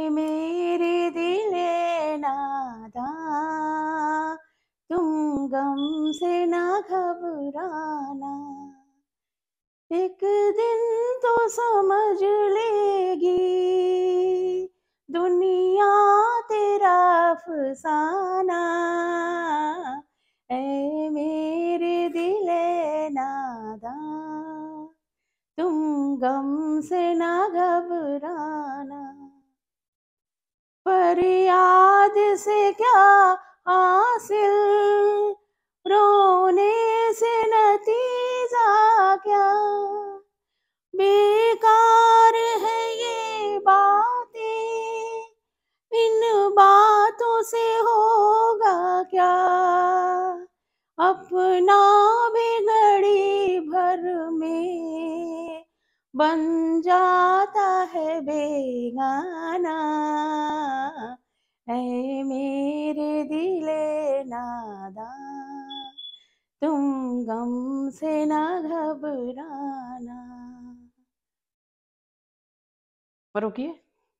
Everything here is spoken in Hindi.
मेरे दिले नादा तुम गम से ना घबराना एक दिन तो समझ लेगी दुनिया तेरा फसाना ऐ मेरे दिले नादा तुम गम से ना घबरा से क्या हासिल रोने से नतीजा क्या बेकार है ये बातें इन बातों से होगा क्या अपना भी घड़ी भर में बन जाता है बेगा गम से ना घबराना रुकिए